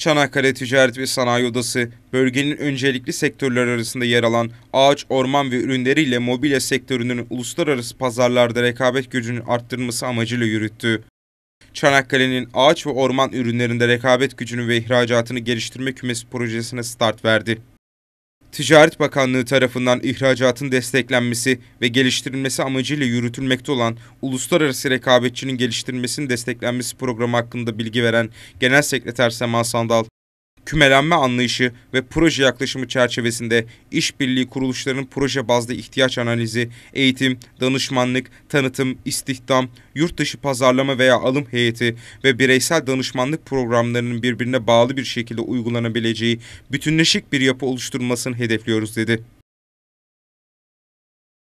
Çanakkale Ticaret ve Sanayi Odası, bölgenin öncelikli sektörler arasında yer alan ağaç, orman ve ürünleriyle mobilya sektörünün uluslararası pazarlarda rekabet gücünü arttırması amacıyla yürüttü. Çanakkale'nin ağaç ve orman ürünlerinde rekabet gücünü ve ihracatını geliştirme kümesi projesine start verdi. Ticaret Bakanlığı tarafından ihracatın desteklenmesi ve geliştirilmesi amacıyla yürütülmekte olan uluslararası rekabetçinin geliştirilmesinin desteklenmesi programı hakkında bilgi veren Genel Sekreter Sema Sandal, kümelenme anlayışı ve proje yaklaşımı çerçevesinde işbirliği kuruluşlarının proje bazlı ihtiyaç analizi, eğitim, danışmanlık, tanıtım, istihdam, yurt dışı pazarlama veya alım heyeti ve bireysel danışmanlık programlarının birbirine bağlı bir şekilde uygulanabileceği bütünleşik bir yapı oluşturulmasını hedefliyoruz dedi.